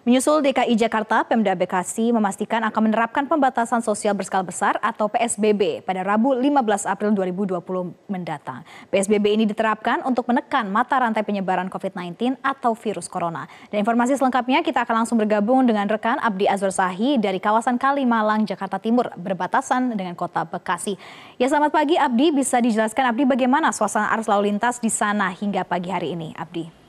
Menyusul DKI Jakarta, Pemda Bekasi memastikan akan menerapkan pembatasan sosial berskala besar atau PSBB pada Rabu 15 April 2020 mendatang. PSBB ini diterapkan untuk menekan mata rantai penyebaran COVID-19 atau virus corona. Dan informasi selengkapnya kita akan langsung bergabung dengan rekan Abdi Azwar Sahi dari kawasan Kalimalang, Jakarta Timur berbatasan dengan kota Bekasi. Ya selamat pagi Abdi, bisa dijelaskan Abdi bagaimana suasana arus lalu lintas di sana hingga pagi hari ini Abdi?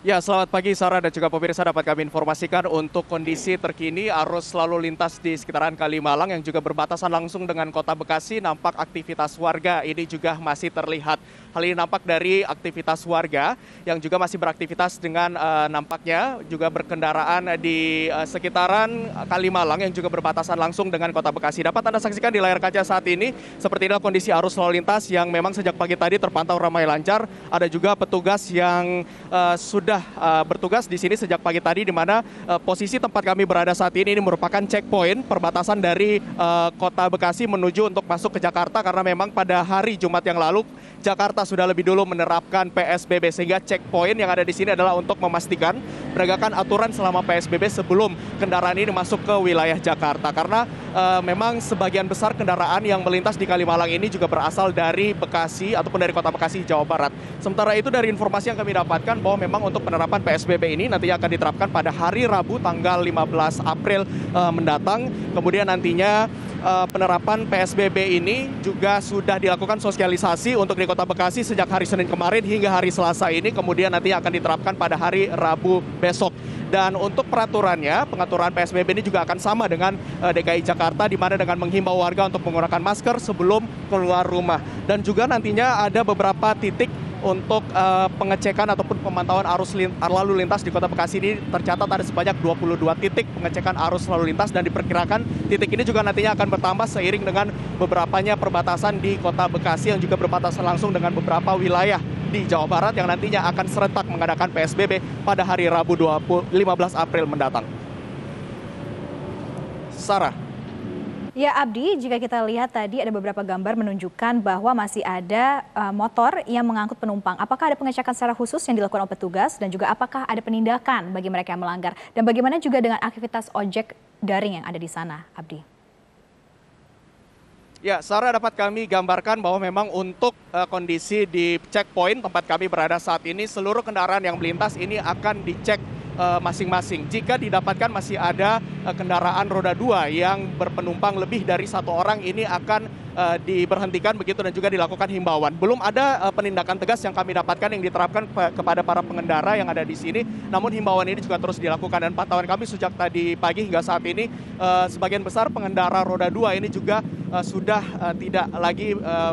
Ya, selamat pagi Sarah dan juga pemirsa dapat kami informasikan untuk kondisi terkini arus lalu lintas di sekitaran Kalimalang yang juga berbatasan langsung dengan kota Bekasi nampak aktivitas warga ini juga masih terlihat. Hal ini nampak dari aktivitas warga yang juga masih beraktivitas dengan uh, nampaknya juga berkendaraan di uh, sekitaran Kalimalang yang juga berbatasan langsung dengan kota Bekasi. Dapat Anda saksikan di layar kaca saat ini seperti inilah kondisi arus lalu lintas yang memang sejak pagi tadi terpantau ramai lancar. Ada juga petugas yang uh, sudah sudah uh, bertugas di sini sejak pagi tadi di mana uh, posisi tempat kami berada saat ini ini merupakan checkpoint perbatasan dari uh, kota Bekasi menuju untuk masuk ke Jakarta karena memang pada hari Jumat yang lalu Jakarta sudah lebih dulu menerapkan PSBB sehingga checkpoint yang ada di sini adalah untuk memastikan penegakan aturan selama PSBB sebelum kendaraan ini masuk ke wilayah Jakarta karena uh, memang sebagian besar kendaraan yang melintas di Kalimalang ini juga berasal dari Bekasi ataupun dari kota Bekasi Jawa Barat. Sementara itu dari informasi yang kami dapatkan bahwa memang untuk untuk penerapan PSBB ini nantinya akan diterapkan pada hari Rabu tanggal 15 April uh, mendatang. Kemudian nantinya uh, penerapan PSBB ini juga sudah dilakukan sosialisasi untuk di Kota Bekasi sejak hari Senin kemarin hingga hari Selasa ini kemudian nanti akan diterapkan pada hari Rabu besok. Dan untuk peraturannya, pengaturan PSBB ini juga akan sama dengan uh, eh, DKI Jakarta di mana dengan menghimbau warga untuk menggunakan masker sebelum keluar rumah. Dan juga nantinya ada beberapa titik untuk uh, pengecekan ataupun pemantauan arus lin lalu lintas di Kota Bekasi ini tercatat ada sebanyak 22 titik pengecekan arus lalu lintas dan diperkirakan titik ini juga nantinya akan bertambah seiring dengan beberapanya perbatasan di Kota Bekasi yang juga berbatasan langsung dengan beberapa wilayah di Jawa Barat yang nantinya akan serentak mengadakan PSBB pada hari Rabu 20, 15 April mendatang. Sarah Ya Abdi, jika kita lihat tadi ada beberapa gambar menunjukkan bahwa masih ada uh, motor yang mengangkut penumpang. Apakah ada pengecekan secara khusus yang dilakukan oleh petugas dan juga apakah ada penindakan bagi mereka yang melanggar? Dan bagaimana juga dengan aktivitas ojek daring yang ada di sana, Abdi? Ya, Sarah dapat kami gambarkan bahwa memang untuk uh, kondisi di checkpoint tempat kami berada saat ini, seluruh kendaraan yang melintas ini akan dicek Eh, masing-masing. Jika didapatkan masih ada eh, kendaraan roda dua yang berpenumpang lebih dari satu orang ini akan eh, diberhentikan begitu dan juga dilakukan himbauan. Belum ada penindakan tegas yang kami dapatkan yang diterapkan kepada para pengendara yang ada di sini. Namun himbauan ini juga terus dilakukan dan pantauan kami sejak tadi pagi hingga saat ini sebagian besar pengendara roda dua ini juga Eh, sudah eh, tidak lagi eh,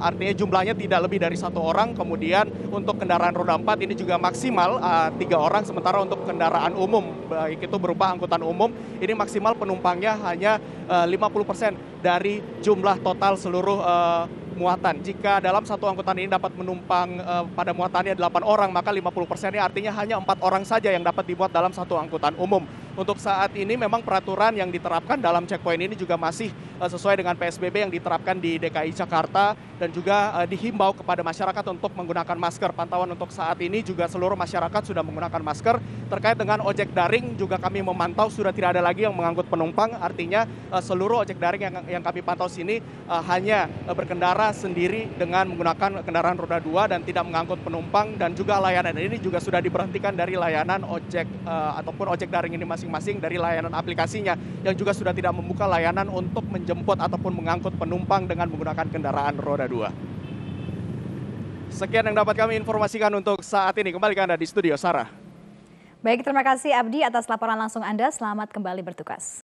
artinya jumlahnya tidak lebih dari satu orang. Kemudian untuk kendaraan roda empat ini juga maksimal tiga orang. Sementara untuk kendaraan umum baik itu berupa angkutan umum ini maksimal penumpangnya hanya uh, 50% dari jumlah total seluruh muatan. Jika dalam satu angkutan ini dapat menumpang uh, pada muatannya 8 orang, maka 50 persennya artinya hanya empat orang saja yang dapat dibuat dalam satu angkutan umum. Untuk saat ini memang peraturan yang diterapkan dalam checkpoint ini juga masih Eh, sesuai dengan PSBB yang diterapkan di DKI Jakarta dan juga eh, dihimbau kepada masyarakat untuk menggunakan masker. Pantauan untuk saat ini juga seluruh masyarakat sudah menggunakan masker. Terkait dengan ojek daring juga kami memantau sudah tidak ada lagi yang mengangkut penumpang. Artinya eh, seluruh ojek daring yang yang kami pantau sini hanya berkendara sendiri dengan menggunakan kendaraan roda dua dan tidak mengangkut penumpang dan juga layanan ini juga sudah diberhentikan dari layanan ojek ataupun ojek daring ini masing-masing dari layanan aplikasinya yang juga sudah tidak membuka layanan untuk menjaga menjemput ataupun mengangkut penumpang dengan menggunakan kendaraan roda dua. Sekian yang dapat kami informasikan untuk saat ini. Kembali ke Anda di studio, Sarah. Baik, terima kasih Abdi atas laporan langsung Anda. Selamat kembali bertugas.